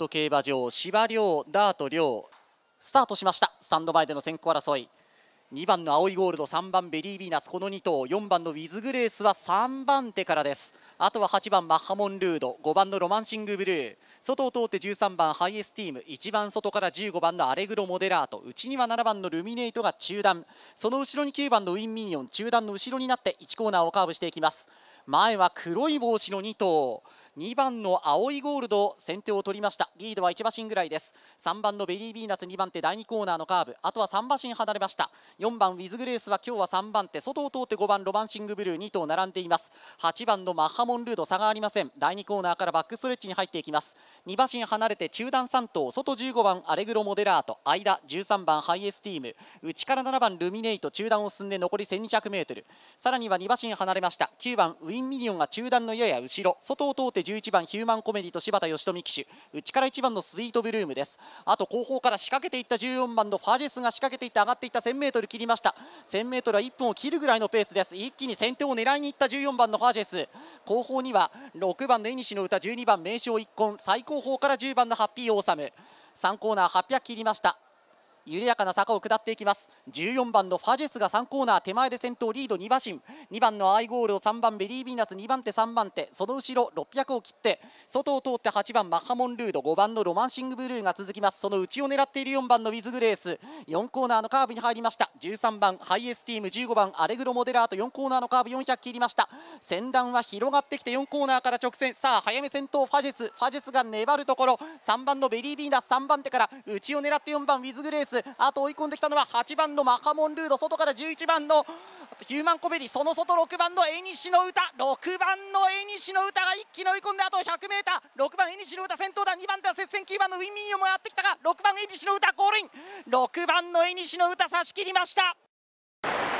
ト競馬場芝良ダート良スタートしましたスタンド前での先行争い2番の青いゴールド3番ベリービーナスこの2頭4番のウィズグレースは3番手からですあとは8番マッハモンルード5番のロマンシングブルー外を通って13番ハイエスティーム1番外から15番のアレグロモデラート内には7番のルミネイトが中段その後ろに9番のウィンミニオン中段の後ろになって1コーナーをカーブしていきます前は黒い帽子の2頭2番の青いゴールド先手を取りましたリードは1馬身ぐらいです3番のベリービーナス2番手第2コーナーのカーブあとは3馬身離れました4番ウィズグレースは今日は3番手外を通って5番ロマンシングブルー2頭並んでいます8番のマッハモンルード差がありません第2コーナーからバックストレッチに入っていきます2馬身離れて中段3頭外15番アレグロモデラート間13番ハイエスティーム内から7番ルミネイト中段を進んで残り 1200m さらには2馬身離れました9番ウィンミリオンが中段のやや後ろ外を通って11番ヒューマンコメディと柴田義臣騎手内から1番のスイートブルームですあと後方から仕掛けていった14番のファジェスが仕掛けていって上がっていった 1000m 切りました 1000m は1分を切るぐらいのペースです一気に先手を狙いにいった14番のファジェス後方には6番の江西の歌12番名勝一婚最後方から10番のハッピーオーサム3コーナー800切りました緩やかな坂を下っていきます14番のファジェスが3コーナー手前で先頭リード2馬身2番のアイゴールド3番ベリービーナス2番手3番手その後ろ600を切って外を通って8番マッハモンルード5番のロマンシングブルーが続きますその内を狙っている4番のウィズグレース4コーナーのカーブに入りました13番ハイエスティーム15番アレグロモデラート4コーナーのカーブ400切りました先段は広がってきて4コーナーから直線さあ早め先頭ファジェスファジェスが粘るところ3番のベリービーナス3番手から内を狙って4番ウィズグレースですあと追い込んできたのは8番のマカモンルード外から11番のヒューマンコメディその外6番の江西の歌6番の江西の歌が一気に追い込んであと 100m6 番江西の歌先頭だ2番では接戦9番のウィンミニオもやってきたが6番江西の歌ゴールイン6番の江西の歌差し切りました